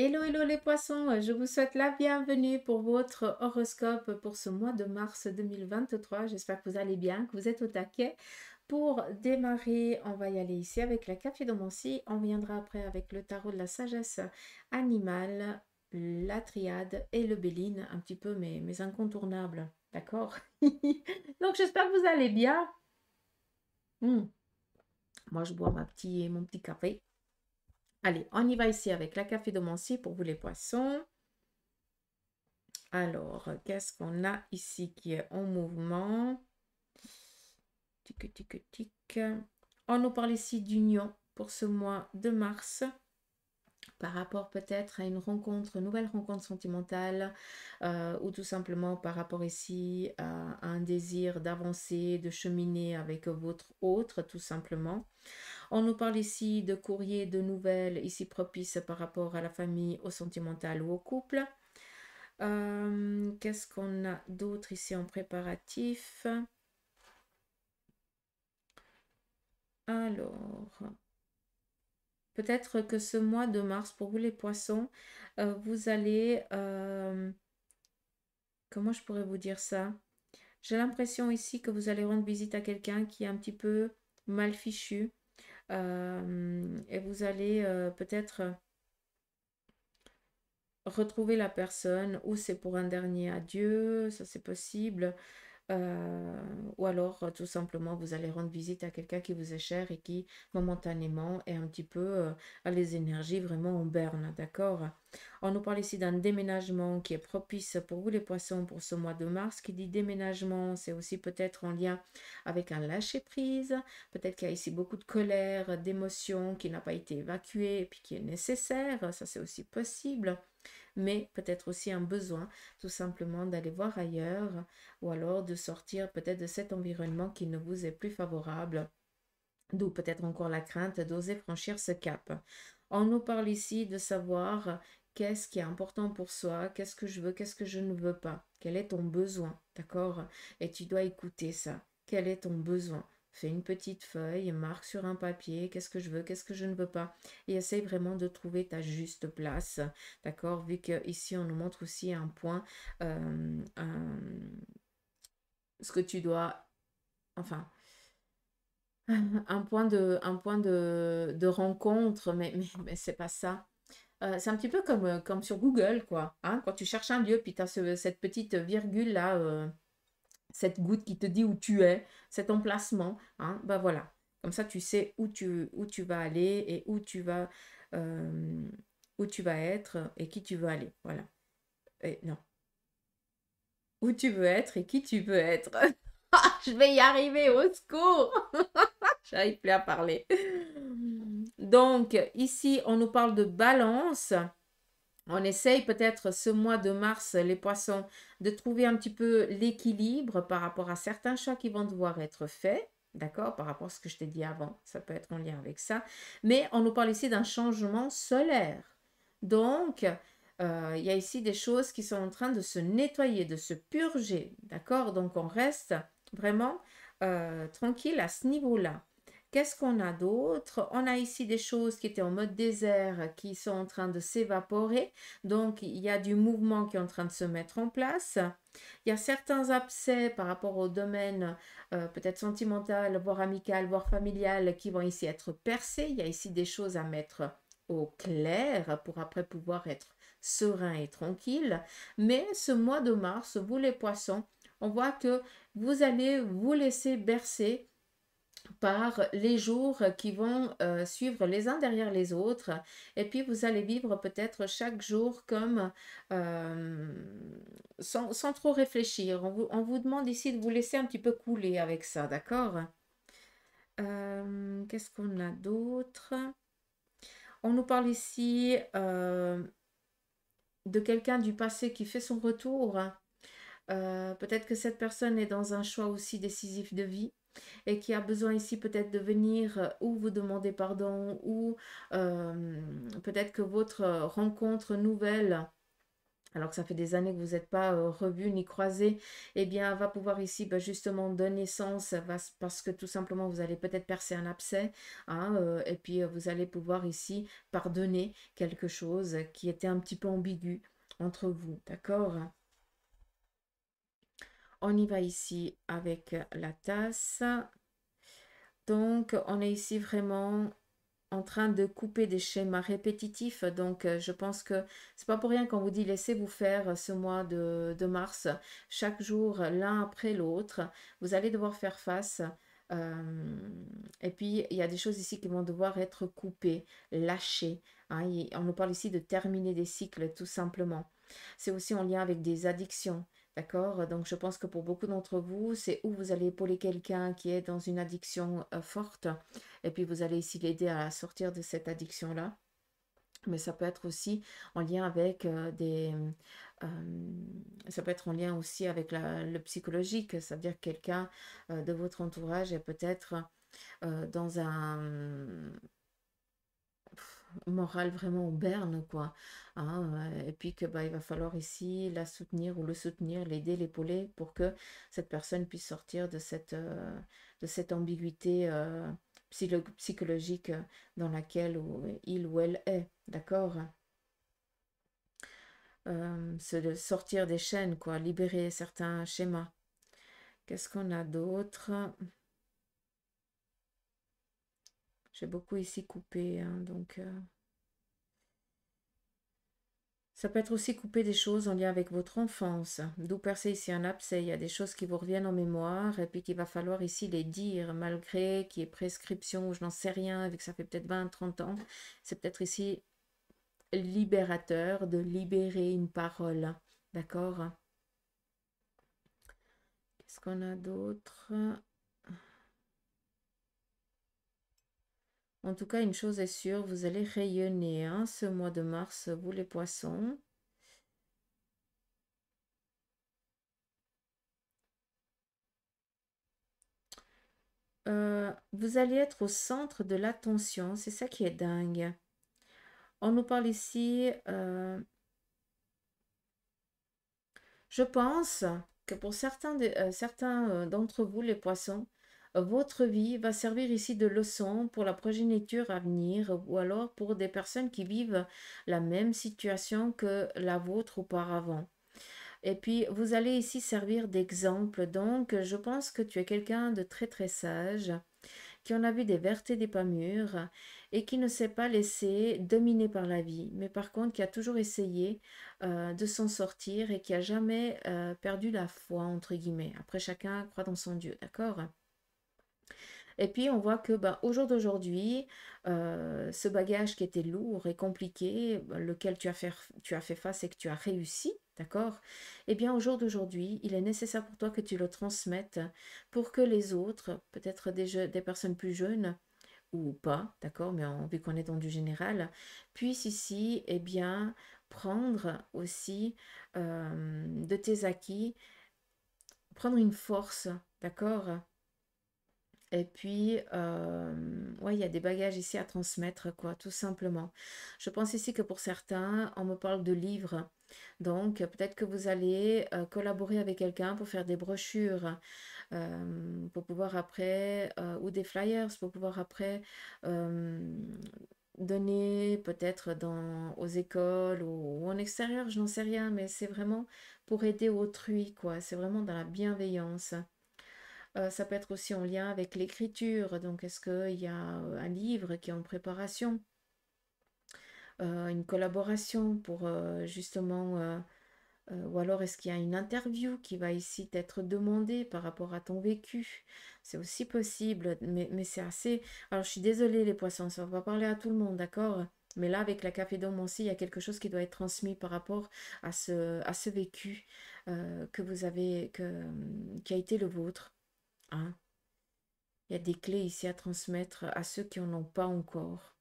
Hello, hello les poissons, je vous souhaite la bienvenue pour votre horoscope pour ce mois de mars 2023. J'espère que vous allez bien, que vous êtes au taquet. Pour démarrer, on va y aller ici avec la café domancy. On viendra après avec le tarot de la sagesse animale, la triade et le béline, un petit peu mes, incontournable, incontournables. D'accord Donc j'espère que vous allez bien. Hmm. Moi, je bois ma mon petit café. Allez, on y va ici avec la Café Mancy pour vous les poissons. Alors, qu'est-ce qu'on a ici qui est en mouvement Tic, tic, tic. On nous parle ici d'union pour ce mois de mars par rapport peut-être à une rencontre, une nouvelle rencontre sentimentale, euh, ou tout simplement par rapport ici à, un désir d'avancer, de cheminer avec votre autre, tout simplement. On nous parle ici de courrier, de nouvelles, ici propices par rapport à la famille, au sentimental ou au couple. Euh, qu'est-ce qu'on a d'autre ici en préparatif Alors, Peut-être que ce mois de mars, pour vous les poissons, euh, vous allez... Euh, comment je pourrais vous dire ça J'ai l'impression ici que vous allez rendre visite à quelqu'un qui est un petit peu mal fichu. Euh, et vous allez peut-être retrouver la personne ou c'est pour un dernier adieu, ça c'est possible. Euh, ou alors, euh, tout simplement, vous allez rendre visite à quelqu'un qui vous est cher et qui, momentanément, est un petit peu à euh, les énergies vraiment en berne, d'accord On nous parle ici d'un déménagement qui est propice pour vous les poissons pour ce mois de mars. Qui dit déménagement, c'est aussi peut-être en lien avec un lâcher-prise. Peut-être qu'il y a ici beaucoup de colère, d'émotion qui n'a pas été évacuée et puis qui est nécessaire. Ça, c'est aussi possible mais peut-être aussi un besoin tout simplement d'aller voir ailleurs ou alors de sortir peut-être de cet environnement qui ne vous est plus favorable. D'où peut-être encore la crainte d'oser franchir ce cap. On nous parle ici de savoir qu'est-ce qui est important pour soi, qu'est-ce que je veux, qu'est-ce que je ne veux pas, quel est ton besoin, d'accord Et tu dois écouter ça, quel est ton besoin Fais une petite feuille, marque sur un papier qu'est-ce que je veux, qu'est-ce que je ne veux pas. Et essaye vraiment de trouver ta juste place. D'accord Vu qu'ici, on nous montre aussi un point, euh, ce que tu dois, enfin, un point de, un point de, rencontre, mais, mais, c'est pas ça. Euh, c'est un petit peu comme, euh, comme sur Google, quoi. Hein, quand tu cherches un lieu, puis tu as cette petite virgule là cette goutte qui te dit où tu es, cet emplacement, hein, ben voilà. Comme ça, tu sais où tu, où tu vas aller et où tu vas, euh, où tu vas être et qui tu veux aller. Voilà. Et non. Où tu veux être et qui tu veux être. Je vais y arriver, au secours. J'arrive plus à parler. Donc, ici, on nous parle de balance. On essaye peut-être ce mois de mars, les poissons, de trouver un petit peu l'équilibre par rapport à certains choix qui vont devoir être faits. D'accord Par rapport à ce que je t'ai dit avant, ça peut être en lien avec ça. Mais on nous parle ici d'un changement solaire. Donc, euh, il y a ici des choses qui sont en train de se nettoyer, de se purger. D'accord Donc, on reste vraiment euh, tranquille à ce niveau-là. Qu'est-ce qu'on a d'autre On a ici des choses qui étaient en mode désert, qui sont en train de s'évaporer. Donc, il y a du mouvement qui est en train de se mettre en place. Il y a certains abcès par rapport au domaine euh, peut-être sentimental, voire amical, voire familial, qui vont ici être percés. Il y a ici des choses à mettre au clair pour après pouvoir être serein et tranquille. Mais ce mois de mars, vous les poissons, on voit que vous allez vous laisser bercer par les jours qui vont euh, suivre les uns derrière les autres. Et puis vous allez vivre peut-être chaque jour comme euh, sans, trop réfléchir. On vous, on vous, demande ici de vous laisser un petit peu couler avec ça, d'accord euh, Qu'est-ce qu'on a d'autre On nous parle ici de quelqu'un du passé qui fait son retour. peut-être que cette personne est dans un choix aussi décisif de vie et qui a besoin ici peut-être de venir euh, ou vous demander pardon ou euh, peut-être que votre euh, rencontre nouvelle alors que ça fait des années que vous n'êtes pas revus ni croisés, eh bien, va pouvoir ici bah, justement donner sens parce que tout simplement, vous allez peut-être percer un abcès hein, et puis vous allez pouvoir ici pardonner quelque chose qui était un petit peu ambigu entre vous, d'accord on y va ici avec la tasse. Donc, on est ici vraiment en train de couper des schémas répétitifs. Donc, euh, je pense que c'est pas pour rien qu'on vous dit laissez-vous faire ce mois de, mars. Chaque jour, l'un après l'autre, vous allez devoir faire face. Euh, et puis, il y a des choses ici qui vont devoir être coupées, lâchées. Hein. on nous parle ici de terminer des cycles, tout simplement. C'est aussi en lien avec des addictions. D'accord Donc je pense que pour beaucoup d'entre vous, c'est où vous allez épauler quelqu'un qui est dans une addiction forte et puis vous allez ici l'aider à sortir de cette addiction-là. Mais ça peut être aussi en lien avec des... ça peut être en lien aussi avec le psychologique, c'est-à-dire quelqu'un de votre entourage est peut-être dans un morale vraiment au berne, quoi. Hein, et puis que bah, il va falloir ici la soutenir ou le soutenir, l'aider, l'épauler pour que cette personne puisse sortir de cette, euh, de cette ambiguïté euh, psychologique dans laquelle il ou elle est, d'accord euh, sortir des chaînes, quoi, libérer certains schémas. Qu'est-ce qu'on a d'autre j'ai beaucoup ici coupé, hein, donc... Euh, ça peut être aussi couper des choses en lien avec votre enfance. D'où percer ici un abcès. Il y a des choses qui vous reviennent en mémoire et puis qu'il va falloir ici les dire, malgré qu'il y ait prescription ou je n'en sais rien, vu que ça fait peut-être 20, 30 ans. C'est peut-être ici libérateur de libérer une parole. D'accord Qu'est-ce qu'on a d'autre En tout cas, une chose est sûre, vous allez rayonner hein, ce mois de mars, vous les poissons. Euh, vous allez être au centre de l'attention, c'est ça qui est dingue. On nous parle ici, euh, je pense que pour certains euh, d'entre vous, les poissons, votre vie va servir ici de leçon pour la progéniture à venir ou alors pour des personnes qui vivent la même situation que la vôtre auparavant. Et puis, vous allez ici servir d'exemple. Donc, je pense que tu es quelqu'un de très très sage, qui en a vu des vertes et des pas mûres, et qui ne s'est pas laissé dominer par la vie, mais par contre qui a toujours essayé euh, de s'en sortir et qui a jamais euh, perdu la foi, entre guillemets. Après, chacun croit dans son Dieu, d'accord et puis on voit que bah, au jour d'aujourd'hui, euh, ce bagage qui était lourd et compliqué, bah, lequel tu as fait, tu as fait face et que tu as réussi, d'accord Eh bien au jour d'aujourd'hui, il est nécessaire pour toi que tu le transmettes pour que les autres, peut-être des, des personnes plus jeunes, ou pas, d'accord, mais vu qu'on est dans du général, puissent ici, eh bien, prendre aussi euh, de tes acquis, prendre une force, d'accord, et puis, euh, il y a des bagages ici à transmettre, quoi, tout simplement. Je pense ici que pour certains, on me parle de livres. Donc, peut-être que vous allez euh, collaborer avec quelqu'un pour faire des brochures, euh, pour pouvoir après, ou des flyers, pour pouvoir après donner peut-être aux écoles ou, ou en extérieur, je n'en sais rien, mais c'est vraiment pour aider autrui, quoi. C'est vraiment dans la bienveillance. Euh, ça peut être aussi en lien avec l'écriture. Donc, est-ce qu'il y a euh, un livre qui est en préparation euh, Une collaboration pour justement... ou alors, est-ce qu'il y a une interview qui va ici être demandée par rapport à ton vécu C'est aussi possible, mais, c'est assez... Alors, je suis désolée les poissons, ça va parler à tout le monde, d'accord mais là, avec la café d'Omansi, il y a quelque chose qui doit être transmis par rapport à ce, vécu que vous avez, qui a été le vôtre il y a des clés ici à transmettre à ceux qui n'en ont pas encore.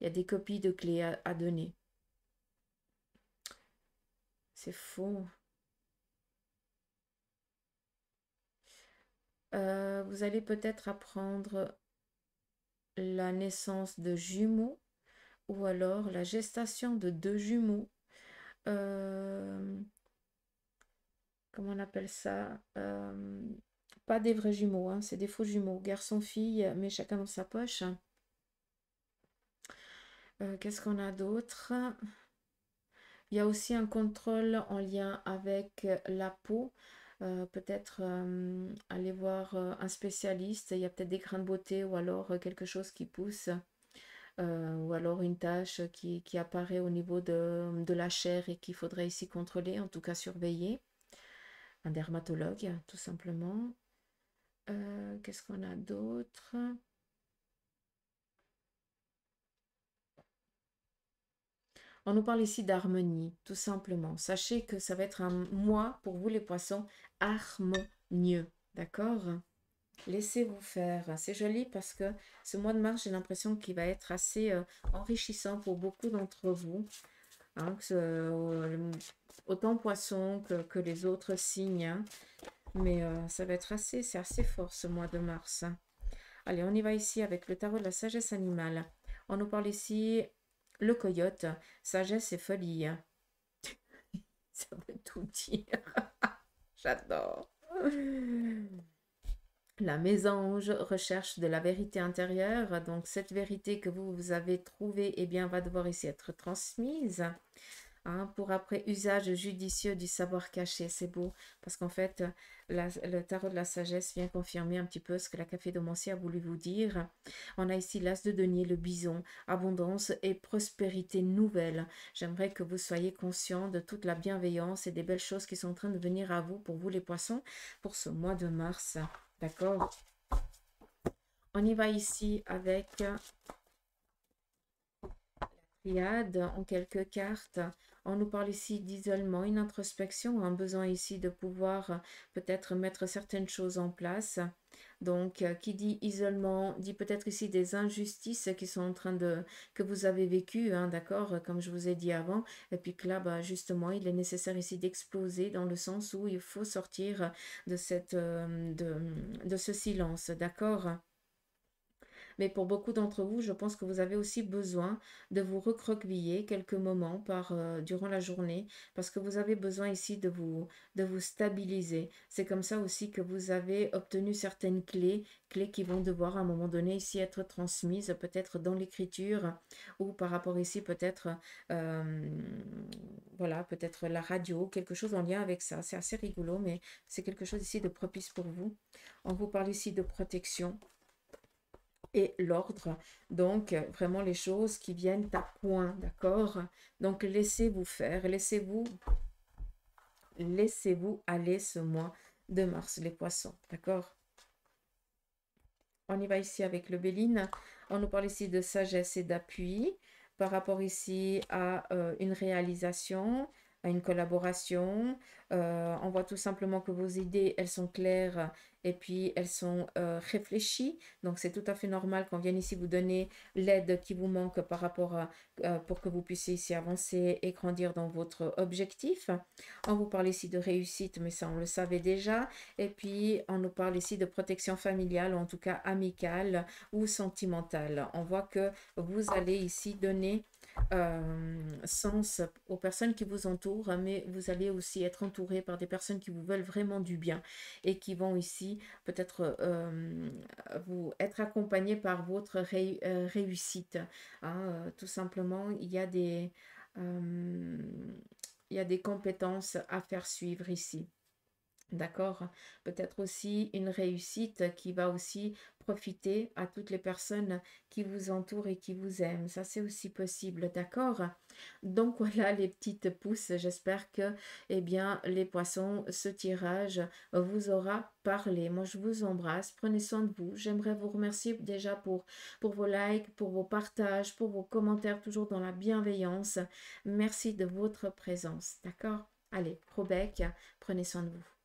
Il y a des copies de clés à, donner. C'est faux. Euh, vous allez peut-être apprendre la naissance de jumeaux ou alors la gestation de deux jumeaux. Euh, comment on appelle ça euh, pas des vrais jumeaux, hein, c'est des faux jumeaux. Garçon-fille, euh, mais chacun dans sa poche. Euh, qu'est-ce qu'on a d'autre Il y a aussi un contrôle en lien avec euh, la peau. peut-être aller voir un spécialiste. Il y a peut-être des grains de beauté ou alors quelque chose qui pousse. ou alors une tâche qui, apparaît au niveau de, de la chair et qu'il faudrait ici contrôler, en tout cas surveiller. Un dermatologue, tout simplement. Euh, qu'est-ce qu'on a d'autre On nous parle ici d'harmonie, tout simplement. Sachez que ça va être un mois pour vous les poissons harmonieux, d'accord Laissez-vous faire. C'est joli parce que ce mois de mars, j'ai l'impression qu'il va être assez euh, enrichissant pour beaucoup d'entre vous. Hein, euh, autant poissons que, les autres signes. Hein. Mais euh, ça va être assez, c'est assez fort ce mois de mars. Hein. Allez, on y va ici avec le tarot de la sagesse animale. On nous parle ici le coyote, sagesse et folie. Hein. ça veut tout dire. J'adore. La mésange recherche de la vérité intérieure. Donc, cette vérité que vous, vous avez trouvée, eh bien, va devoir ici être transmise. Hein, pour après usage judicieux du savoir caché. C'est beau parce qu'en fait, euh, le tarot de la sagesse vient confirmer un petit peu ce que la café cafédomancier a voulu vous dire. On a ici l'as de denier, le bison, abondance et prospérité nouvelle. J'aimerais que vous soyez conscient de toute la bienveillance et des belles choses qui sont en train de venir à vous pour vous les poissons pour ce mois de mars. D'accord On y va ici avec triade en quelques cartes. On nous parle ici d'isolement, une introspection, un besoin ici de pouvoir peut-être mettre certaines choses en place. Donc, euh, qui dit isolement dit peut-être ici des injustices qui sont en train de que vous avez vécu, hein, d'accord, comme je vous ai dit avant. Et puis que là, bah, justement, il est nécessaire ici d'exploser dans le sens où il faut sortir de cette euh, de ce silence, d'accord mais pour beaucoup d'entre vous, je pense que vous avez aussi besoin de vous recroqueviller quelques moments par, euh, durant la journée, parce que vous avez besoin ici de vous, de vous stabiliser. C'est comme ça aussi que vous avez obtenu certaines clés, clés qui vont devoir à un moment donné ici être transmises, peut-être dans l'écriture ou par rapport ici peut-être, euh, voilà, peut-être la radio, quelque chose en lien avec ça. C'est assez rigolo, mais c'est quelque chose ici de propice pour vous. On vous parle ici de protection et l'ordre. Donc, vraiment les choses qui viennent à point, d'accord Donc, laissez-vous faire, laissez-vous laissez-vous aller ce mois de mars, les poissons, d'accord On y va ici avec le Béline. On nous parle ici de sagesse et d'appui par rapport ici à euh, une réalisation, à une collaboration. Euh, on voit tout simplement que vos idées, elles sont claires et puis elles sont euh, réfléchies. Donc c'est tout à fait normal qu'on vienne ici vous donner l'aide qui vous manque par rapport euh, pour que vous puissiez ici avancer et grandir dans votre objectif. On vous parle ici de réussite, mais ça on le savait déjà. Et puis on nous parle ici de protection familiale, ou en tout cas amicale ou sentimentale. On voit que vous allez ici donner euh, sens aux personnes qui vous entourent, mais vous allez aussi être entouré par des personnes qui vous veulent vraiment du bien et qui vont ici peut-être euh, vous être accompagné par votre euh, réussite. Hein. tout simplement, il y a des il y a des compétences à faire suivre ici. D'accord Peut-être aussi une réussite qui va aussi profiter à toutes les personnes qui vous entourent et qui vous aiment. Ça, c'est aussi possible, d'accord Donc voilà les petites pousses. J'espère que, eh bien, les poissons, ce tirage vous aura parlé. Moi, je vous embrasse. Prenez soin de vous. J'aimerais vous remercier déjà pour, pour vos likes, pour vos partages, pour vos commentaires, toujours dans la bienveillance. Merci de votre présence, d'accord Allez, Probec, prenez soin de vous.